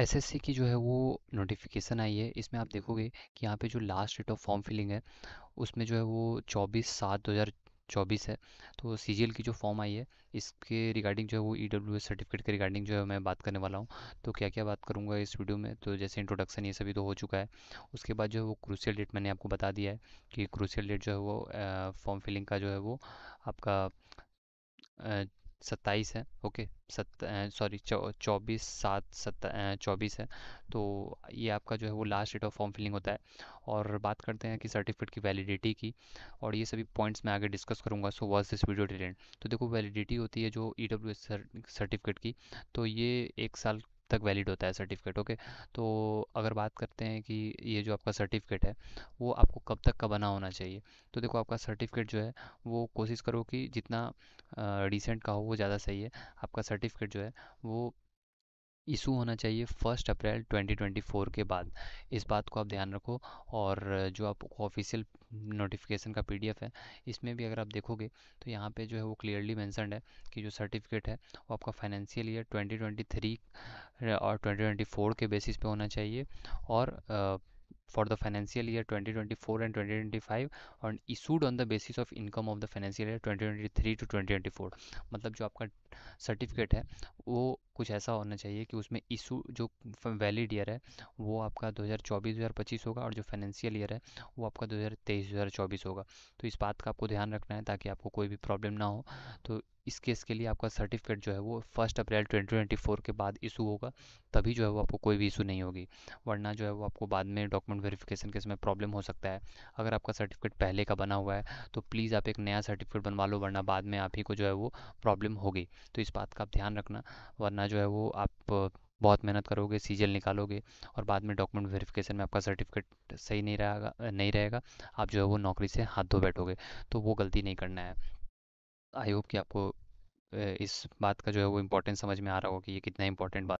SSC की जो है वो नोटिफिकेशन आई है इसमें आप देखोगे कि यहाँ पे जो last date of form filling है उसमें जो है वो चौबीस सात दो हज़ार चौबीस है तो सी की जो फॉर्म आई है इसके रिगार्डिंग जो है वो ई डब्ल्यू एस सर्टिफिकेट के रिगार्डिंग जो है मैं बात करने वाला हूँ तो क्या क्या बात करूँगा इस वीडियो में तो जैसे इंट्रोडक्शन ये सभी तो हो चुका है उसके बाद जो है वो क्रूशियल डेट मैंने आपको बता दिया है कि क्रूशियल डेट जो है वो फॉर्म फिलिंग का जो है वो आपका सत्ताईस है ओके सत सॉरी चौबीस सात सत्ता चौबीस है तो ये आपका जो है वो last date of form filling होता है और बात करते हैं कि सर्टिफिकेट की वैलिडिटी की और ये सभी पॉइंट्स मैं आगे डिस्कस करूँगा सो वॉज दिस वीडियो डिलेंट तो देखो वैलिडिटी होती है जो ई डब्ल्यू एस सर्टिफिकेट की तो ये एक साल तक वैलिड होता है सर्टिफिकेट ओके तो अगर बात करते हैं कि ये जो आपका सर्टिफिकेट है वो आपको कब तक का बना होना चाहिए तो देखो आपका सर्टिफिकेट जो है वो कोशिश करो कि जितना रिसेंट का हो वो ज़्यादा सही है आपका सर्टिफिकेट जो है वो इशू होना चाहिए फर्स्ट अप्रैल 2024 के बाद इस बात को आप ध्यान रखो और जो आप ऑफिशियल नोटिफिकेशन का पीडीएफ है इसमें भी अगर आप देखोगे तो यहाँ पे जो है वो क्लियरली मैंसनड है कि जो सर्टिफिकेट है वो आपका फाइनेंशियल ईयर 2023 और 2024 के बेसिस पे होना चाहिए और for the financial year 2024 and 2025 and issued on the basis of income of the financial year 2023 to 2024 मतलब जो आपका सर्टिफिकेट है वो कुछ ऐसा होना चाहिए कि उसमें इशू जो वैलिड ईयर है वो आपका 2024-2025 होगा और जो फाइनेंशियल ईयर है वो आपका 2023-2024 होगा तो इस बात का आपको ध्यान रखना है ताकि आपको कोई भी प्रॉब्लम ना हो तो इस केस के लिए आपका सर्टिफिकेट जो है वो फर्स्ट अप्रैल 2024 के बाद इशू होगा तभी जो है वो आपको कोई भी इशू नहीं होगी वरना जो है वो आपको बाद में डॉक्यूमेंट डॉक्यूमेंट वेरिफिकेशन के समय प्रॉब्लम हो सकता है अगर आपका सर्टिफिकेट पहले का बना हुआ है तो प्लीज़ आप एक नया सर्टिफिकेट बनवा लो वरना बाद में आप ही को जो है वो प्रॉब्लम होगी तो इस बात का आप ध्यान रखना वरना जो है वो आप बहुत मेहनत करोगे सीजल निकालोगे और बाद में डॉक्यूमेंट वेरिफिकेशन में आपका सर्टिफिकेट सही नहीं रहेगा नहीं रहेगा आप जो है वो नौकरी से हाथ धो बैठोगे तो वो गलती नहीं करना है आई होप कि आपको इस बात का जो है वो इम्पोर्टेंस समझ में आ रहा होगा कि ये कितना इम्पोर्टेंट बात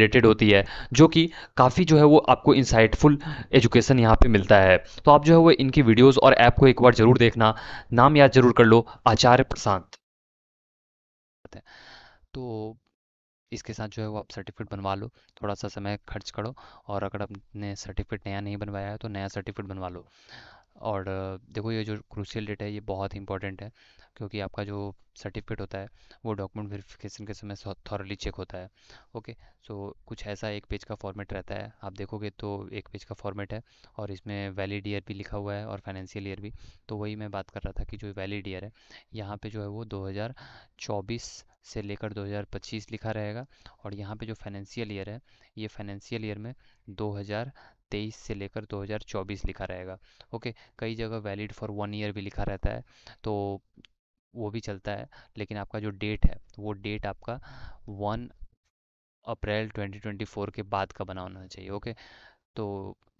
रिलेटेड होती है जो कि काफ़ी जो है वो आपको इंसाइटफुल एजुकेशन यहाँ पे मिलता है तो आप जो है वो इनकी वीडियोस और ऐप को एक बार ज़रूर देखना नाम याद जरूर कर लो आचार्य प्रशांत तो इसके साथ जो है वो आप सर्टिफिकेट बनवा लो थोड़ा सा समय खर्च करो और अगर आपने सर्टिफिकेट नया नहीं बनवाया है तो नया सर्टिफिकेट बनवा लो और देखो ये जो क्रूशियल डेट है ये बहुत इंपॉर्टेंट है क्योंकि आपका जो सर्टिफिकेट होता है वो डॉक्यूमेंट वेरिफिकेशन के समय थॉरली चेक होता है ओके सो कुछ ऐसा एक पेज का फॉर्मेट रहता है आप देखोगे तो एक पेज का फॉर्मेट है और इसमें वैलिड ईयर भी लिखा हुआ है और फाइनेंशियल ईयर भी तो वही मैं बात कर रहा था कि जो वैलिड ईयर है यहाँ पर जो है वो दो से लेकर दो लिखा रहेगा और यहाँ पर जो फाइनेंशियल ईयर है ये फाइनेंशियल ईयर में 2000 2023 से लेकर 2024 लिखा रहेगा ओके कई जगह वैलिड फॉर वन ईयर भी लिखा रहता है तो वो भी चलता है लेकिन आपका जो डेट है वो डेट आपका वन अप्रैल 2024 के बाद का बना होना चाहिए ओके तो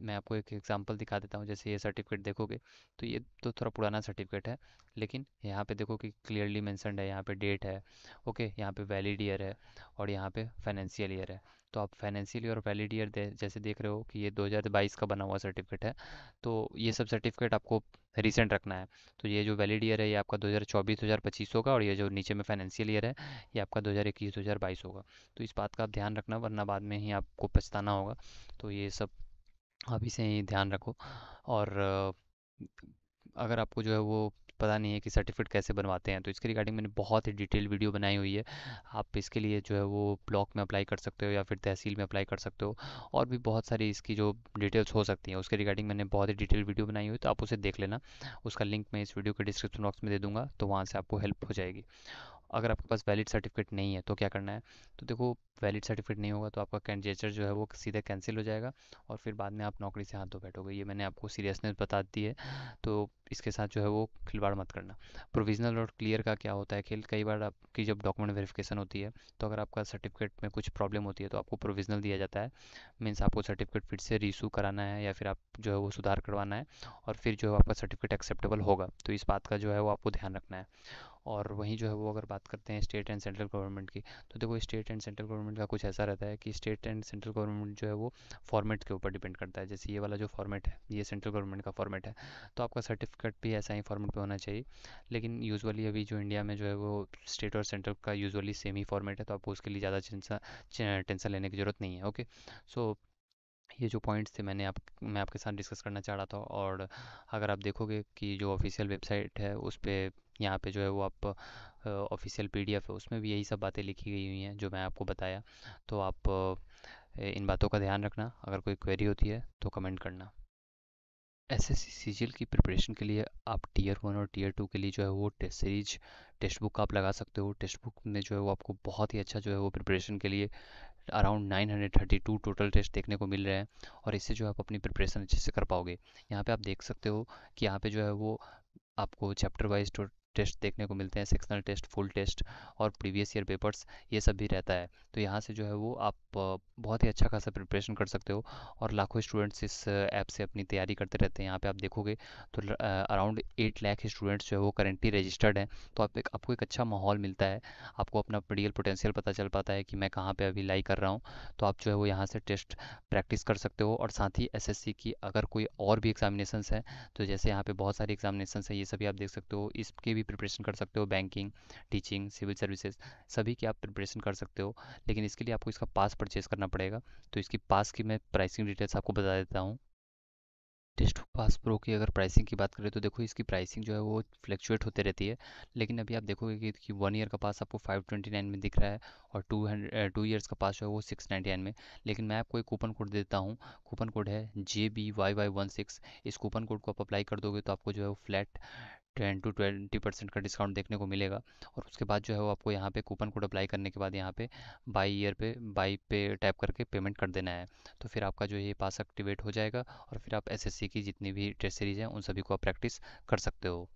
मैं आपको एक एग्जांपल दिखा देता हूँ जैसे ये सर्टिफिकेट देखोगे तो ये तो थोड़ा पुराना सर्टिफिकेट है लेकिन यहाँ पे देखो कि क्लियरली मैंसनड है यहाँ पे डेट है ओके यहाँ पे वैलिड ईयर है और यहाँ पे फाइनेंशियल ईयर है तो आप फाइनेंशियल और वैलिड ईयर जैसे देख रहे हो कि ये 2022 का बना हुआ सर्टिफिकेट है तो ये सब सर्टिफिकेट आपको रिसेंट रखना है तो ये जो वैलिड ईयर है ये आपका 2024 2025 होगा और ये जो नीचे में फाइनेंशियल ईयर है ये आपका 2021 2022 होगा तो इस बात का आप ध्यान रखना वरना बाद में ही आपको पछताना होगा तो ये सब अभी से ही ध्यान रखो और अगर आपको जो है वो पता नहीं है कि सर्टिफिकेट कैसे बनवाते हैं तो इसके रिगार्डिंग मैंने बहुत ही डिटेल वीडियो बनाई हुई है आप इसके लिए जो है वो ब्लॉक में अप्लाई कर सकते हो या फिर तहसील में अप्लाई कर सकते हो और भी बहुत सारी इसकी जो डिटेल्स हो सकती हैं उसके रिगार्डिंग मैंने बहुत ही डिटेल वीडियो बनाई हुई तो आप उसे देख लेना उसका लिंक मैं इस वीडियो के डिस्क्रिप्शन बॉक्स में दे दूँगा तो वहाँ से आपको हेल्प हो जाएगी अगर आपके पास वैलिड सर्टिफिकेट नहीं है तो क्या करना है तो देखो वैलिड सर्टिफिकेट नहीं होगा तो आपका कैंडिडेचर जो है वो सीधे कैंसिल हो जाएगा और फिर बाद में आप नौकरी से हाथ धो बैठोगे ये मैंने आपको सीरियसनेस बता दी है तो इसके साथ जो है वो खिलवाड़ मत करना प्रोविजनल और क्लियर का क्या होता है खेल कई बार आपकी जब डॉक्यूमेंट वेरिफिकेशन होती है तो अगर आपका सर्टिफिकेट में कुछ प्रॉब्लम होती है तो आपको प्रोविजनल दिया जाता है मीन्स आपको सर्टिफिकेट फिर से रीशू कराना है या फिर आप जो है वो सुधार करवाना है और फिर जो है आपका सर्टिफिकेट एक्सेप्टेबल होगा तो इस बात का जो है वो आपको ध्यान रखना है और वहीं जो है वो अगर बात करते हैं स्टेट एंड सेंट्रल गवर्नमेंट की तो देखो स्टेट एंड सेंट्रल गवर्नमेंट का कुछ ऐसा रहता है कि स्टेट एंड सेंट्रल गवर्नमेंट जो है वो फॉर्मेट के ऊपर डिपेंड करता है जैसे ये वाला जो फॉर्मेट है ये सेंट्रल गवर्नमेंट का फॉर्मेट है तो आपका सर्टिफिकेट भी ऐसा ही फॉर्मेट पर होना चाहिए लेकिन यूजअली अभी जो इंडिया में जो है वो स्टेट और सेंट्रल का यूजुअली सेम ही फॉर्मेट है तो आपको उसके लिए ज़्यादा टेंशन लेने की ज़रूरत नहीं है ओके सो ये जो पॉइंट्स थे मैंने आप मैं आपके साथ डिस्कस करना चाह रहा था और अगर आप देखोगे कि जो ऑफिशियल वेबसाइट है उस पर यहाँ पे जो है वो आप ऑफिशियल पीडीएफ है उसमें भी यही सब बातें लिखी गई हुई हैं जो मैं आपको बताया तो आप इन बातों का ध्यान रखना अगर कोई क्वेरी होती है तो कमेंट करना एस एस सीजीएल की प्रिपरेशन के लिए आप टीयर वन और टीयर टू के लिए जो है वो टेस्ट सीरीज टेक्स्ट बुक आप लगा सकते हो टेक्स्ट बुक में जो है वो आपको बहुत ही अच्छा जो है वो प्रिपरेशन के लिए अराउंड 932 टोटल टेस्ट देखने को मिल रहे हैं और इससे जो है आप अपनी प्रिपरेशन अच्छे से कर पाओगे यहाँ पे आप देख सकते हो कि यहाँ पे जो है वो आपको चैप्टर वाइज टेस्ट देखने को मिलते हैं सेक्शनल टेस्ट फुल टेस्ट और प्रीवियस ईयर पेपर्स ये सब भी रहता है तो यहाँ से जो है वो आप बहुत ही अच्छा खासा प्रिपरेशन कर सकते हो और लाखों स्टूडेंट्स इस ऐप से अपनी तैयारी करते रहते हैं यहाँ पे आप देखोगे तो अराउंड एट लाख स्टूडेंट्स जो है वो करेंटली रजिस्टर्ड हैं तो आप एक आपको एक अच्छा माहौल मिलता है आपको अपना रियल पोटेंशियल पता चल पाता है कि मैं कहाँ पर अभी लाई कर रहा हूँ तो आप जो है वो यहाँ से टेस्ट प्रैक्टिस कर सकते हो और साथ ही एस की अगर कोई और भी एग्जामिनेशन है तो जैसे यहाँ पर बहुत सारी एग्जामिनेशन है ये सभी आप देख सकते हो इसके भी प्रिपरेशन कर सकते हो बैंकिंग टीचिंग सिविल सर्विसेज सभी की आप प्रिपरेशन कर सकते हो लेकिन इसके लिए आपको इसका पास परचेज करना पड़ेगा तो इसकी पास की मैं प्राइसिंग डिटेल्स आपको बता देता हूँ टेस्ट पास प्रो की अगर प्राइसिंग की बात करें तो देखो इसकी प्राइसिंग जो है वो फ्लक्चुएट होते रहती है लेकिन अभी आप देखोगे कि, कि वन ईयर का पास आपको 529 में दिख रहा है और टू हंड्रेड टू ईयर्स का पास जो है वो 699 में लेकिन मैं आपको एक कूपन कोड देता हूँ कूपन कोड है J B Y Y one six इस कूपन कोड को आप अप्लाई कर दोगे तो आपको जो है वो flat ten to twenty percent का डिस्काउंट देखने को मिलेगा और उसके बाद जो है वो आपको यहाँ पे कूपन कोड अप्लाई करने के बाद यहाँ पे बाई ईयर पे बाई पे टैप करके पेमेंट कर देना है तो फिर आपका जो ये पास एक्टिवेट हो जाएगा और फिर आप एसएससी की जितनी भी टेस्ट सीरीज़ हैं उन सभी को आप प्रैक्टिस कर सकते हो